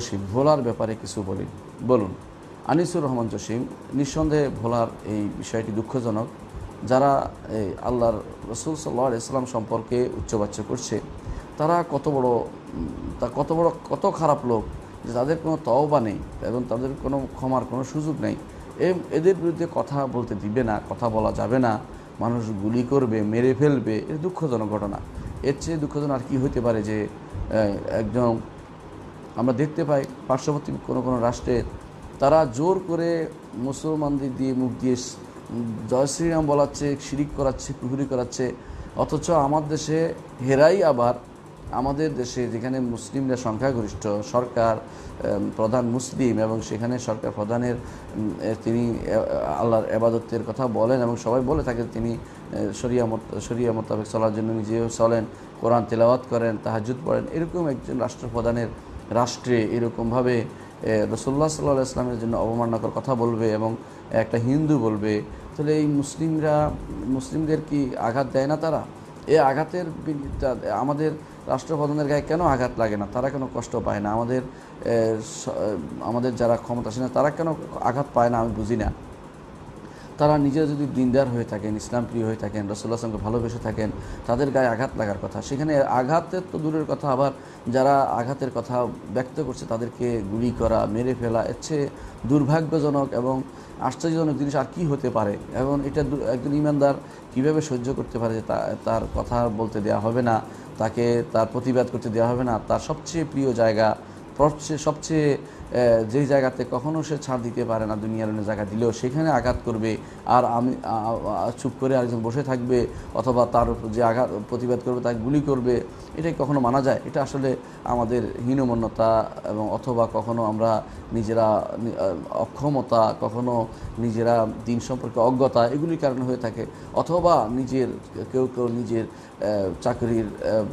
জসিম ভোলার ব্যাপারে কিছু বলি বলুন আনিসুর রহমান জসিম নিঃসন্দেহে ভোলার এই বিষয়টি দুঃখজনক যারা এই আল্লাহর রসুল সাল্লা ইসলাম সম্পর্কে উচ্চবাচ্য করছে তারা কত বড় তা কত বড় কত খারাপ লোক যে তাদের কোনো তওবা নেই এবং তাদের কোনো ক্ষমার কোনো সুযোগ নেই এদের বিরুদ্ধে কথা বলতে দিবে না কথা বলা যাবে না মানুষ গুলি করবে মেরে ফেলবে এটা দুঃখজনক ঘটনা এর চেয়ে দুঃখজনক আর কী হইতে পারে যে একজন আমরা দেখতে পাই পার্শ্ববর্তী কোনো কোনো রাষ্ট্রের তারা জোর করে মুসলমানদের দিয়ে মুখ দিয়ে জয় শ্রীরাম বলাচ্ছে শিরিক করাচ্ছে পুহুরি করাচ্ছে অথচ আমার দেশে হেরাই আবার আমাদের দেশে যেখানে মুসলিমরা সংখ্যাগরিষ্ঠ সরকার প্রধান মুসলিম এবং সেখানে সরকার প্রধানের তিনি আল্লাহর এবাদতের কথা বলেন এবং সবাই বলে থাকে তিনি সরিয়া সরিয়া মোতাবেক চলার জন্য নিজেও চলেন কোরআন তেলাওয়াত করেন তাহাজুদ পড়েন এরকম একজন রাষ্ট্রপ্রধানের রাষ্ট্রে এরকমভাবে রসোল্লা সাল্লাহ ইসলামের জন্য অবমাননাকর কথা বলবে এবং একটা হিন্দু বলবে তাহলে এই মুসলিমরা মুসলিমদের কি আঘাত দেয় না তারা এ আঘাতের আমাদের রাষ্ট্রপ্রধানের গায়ে কেন আঘাত লাগে না তারা কেন কষ্ট পায় না আমাদের আমাদের যারা ক্ষমতাসীন তারা কেন আঘাত পায় না আমি বুঝি না তারা নিজে যদি দিনদার হয়ে থাকেন ইসলাম প্রিয় হয়ে থাকেন রসুল্লাহ সঙ্গে ভালোবেসে থাকেন তাদের গায়ে আঘাত লাগার কথা সেখানে আঘাতের তো দূরের কথা আবার যারা আঘাতের কথা ব্যক্ত করছে তাদেরকে গুলি করা মেরে ফেলা এর চেয়ে দুর্ভাগ্যজনক এবং আশ্চর্যজনক জিনিস আর কী হতে পারে এবং এটা একজন ইমানদার কিভাবে সহ্য করতে পারে যে তার কথা বলতে দেওয়া হবে না তাকে তার প্রতিবাদ করতে দেওয়া হবে না তার সবচেয়ে প্রিয় জায়গা সবচেয়ে সবচেয়ে যেই জায়গাতে কখনও সে ছাড় দিতে পারে না দুনিয়ার অন্য জায়গা দিলেও সেখানে আঘাত করবে আর আমি চুপ করে আরেকজন বসে থাকবে অথবা তার যে আঘাত প্রতিবাদ করবে তাকে গুলি করবে এটাই কখনো মানা যায় এটা আসলে আমাদের হীনমন্যতা এবং অথবা কখনো আমরা নিজেরা অক্ষমতা কখনো নিজেরা দিন সম্পর্কে অজ্ঞতা এগুলির কারণে হয়ে থাকে অথবা নিজের কেউ কেউ নিজের চাকরির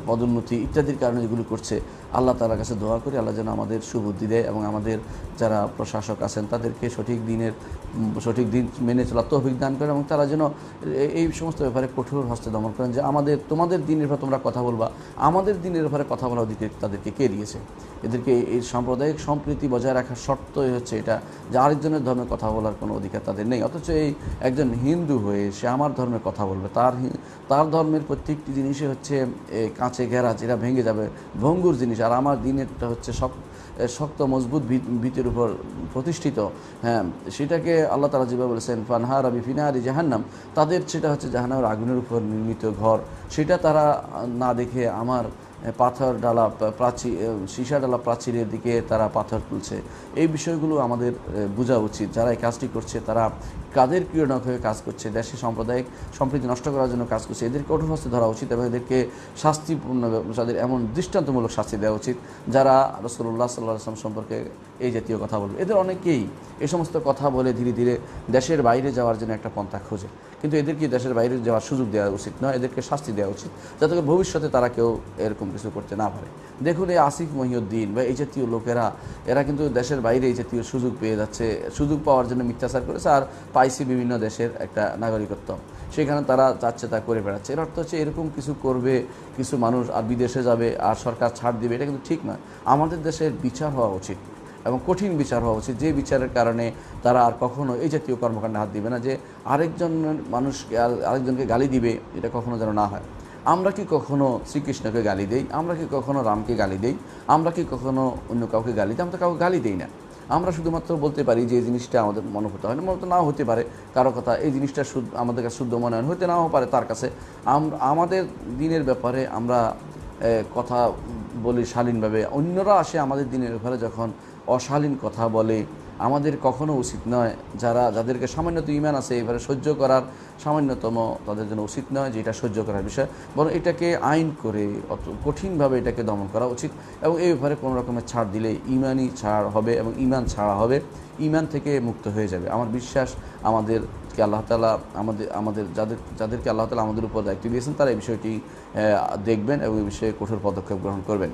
পদোন্নতি ইত্যাদির কারণে এগুলি করছে আল্লাহ তালার কাছে দোয়া করি আল্লাহ যেন আমাদের সুবুদ্ধি দেয় এবং আমাদের আমাদের যারা প্রশাসক আছেন তাদেরকে সঠিক দিনের সঠিক দিন মেনে চলার তো দান করেন এবং তারা যেন এই সমস্ত ব্যাপারে কঠোর হস্তে দমন করেন যে আমাদের তোমাদের দিনের ব্যাপারে তোমরা কথা বলবা আমাদের দিনের ব্যাপারে কথা বলা ওদিকে তাদেরকে কে দিয়েছে এদেরকে এই সাম্প্রদায়িক সম্প্রীতি বজায় রাখার শর্তই হচ্ছে এটা যে আরেকজনের ধর্মে কথা বলার কোনো অধিকার তাদের নেই অথচ এই একজন হিন্দু হয়ে সে আমার ধর্মে কথা বলবে তার তার ধর্মের প্রত্যেকটি জিনিসই হচ্ছে কাঁচে ঘেরা যেটা ভেঙে যাবে ভঙ্গুর জিনিস আর আমার দিনেরটা হচ্ছে শক্ত শক্ত মজবুত ভিতের উপর প্রতিষ্ঠিত হ্যাঁ সেটাকে আল্লাহ তালা যেভাবে বলেছেন ফানহার আবি ফিনাহারি জাহান্নাম তাদের সেটা হচ্ছে জাহান্নামের আগুনের উপর নির্মিত ঘর সেটা তারা না দেখে আমার পাথর ডালা প্রাচীর সীসা ডালা প্রাচীরের দিকে তারা পাথর তুলছে এই বিষয়গুলো আমাদের বোঝা উচিত যারা এই কাজটি করছে তারা কাদের পীড়নক হয়ে কাজ করছে দেশের সাম্প্রদায়িক সম্প্রীতি নষ্ট করার জন্য কাজ করছে এদেরকে কঠোরভাবে ধরা উচিত এবং এদেরকে শাস্তিপূর্ণ তাদের এমন দৃষ্টান্তমূলক শাস্তি দেওয়া উচিত যারা রসল্লাহ সাল্লাহ আসলাম সম্পর্কে এই জাতীয় কথা বলবে এদের অনেকেই এ সমস্ত কথা বলে ধীরে ধীরে দেশের বাইরে যাওয়ার জন্য একটা পন্থা খোঁজে কিন্তু এদেরকে দেশের বাইরে যাওয়ার সুযোগ দেওয়া উচিত নয় এদেরকে শাস্তি দেওয়া উচিত যাতে করে ভবিষ্যতে তারা কেউ এরকম কিছু করতে না পারে দেখুন এই আসিফ মহিউদ্দিন বা এই জাতীয় লোকেরা এরা কিন্তু দেশের বাইরে এই জাতীয় সুযোগ পেয়ে যাচ্ছে সুযোগ পাওয়ার জন্য মিথ্যাচার করেছে আর পাইছি বিভিন্ন দেশের একটা নাগরিকত্ব সেখানে তারা চাচ্ছে তা করে বেড়াচ্ছে এর অর্থ হচ্ছে এরকম কিছু করবে কিছু মানুষ আর বিদেশে যাবে আর সরকার ছাড় দিবে এটা কিন্তু ঠিক নয় আমাদের দেশের বিচার হওয়া উচিত এবং কঠিন বিচার হওয়া উচিত যে বিচারের কারণে তারা আর কখনো এই জাতীয় কর্মকাণ্ডে হাত দিবে না যে আরেকজন মানুষকে আরেকজনকে গালি দিবে এটা কখনো যেন না হয় আমরা কি কখনো শ্রীকৃষ্ণকে গালি দেই আমরা কি কখনো রামকে গালি দেই আমরা কি কখনো অন্য কাউকে গালি দিই আমরা তো কাউকে গালি দেই না আমরা শুধুমাত্র বলতে পারি যে এই জিনিসটা আমাদের মনে হতে হয় না মনোভূত নাও হতে পারে কারো কথা এই জিনিসটা শুদ্ধ আমাদের কাছে শুদ্ধ মনে হয় হতে নাও পারে তার কাছে আমাদের দিনের ব্যাপারে আমরা কথা বলি শালীনভাবে অন্যরা আসে আমাদের দিনের ব্যাপারে যখন অশালীন কথা বলে আমাদের কখনো উচিত নয় যারা যাদেরকে সামান্যত ইমান আছে এবারে সহ্য করার সামান্যতম তাদের জন্য উচিত নয় যে এটা সহ্য করার বিষয় বরং এটাকে আইন করে অত কঠিনভাবে এটাকে দমন করা উচিত এবং এই ব্যাপারে কোনো রকমের ছাড় দিলে ইমানই ছাড় হবে এবং ইমান ছাড়া হবে ইমান থেকে মুক্ত হয়ে যাবে আমার বিশ্বাস আমাদের কে আল্লাহ তালা আমাদের আমাদের যাদের যাদেরকে আল্লাহ তালা আমাদের উপর দায়িত্ব দিয়েছেন তারা এই বিষয়টি দেখবেন এবং এই বিষয়ে কঠোর পদক্ষেপ গ্রহণ করবেন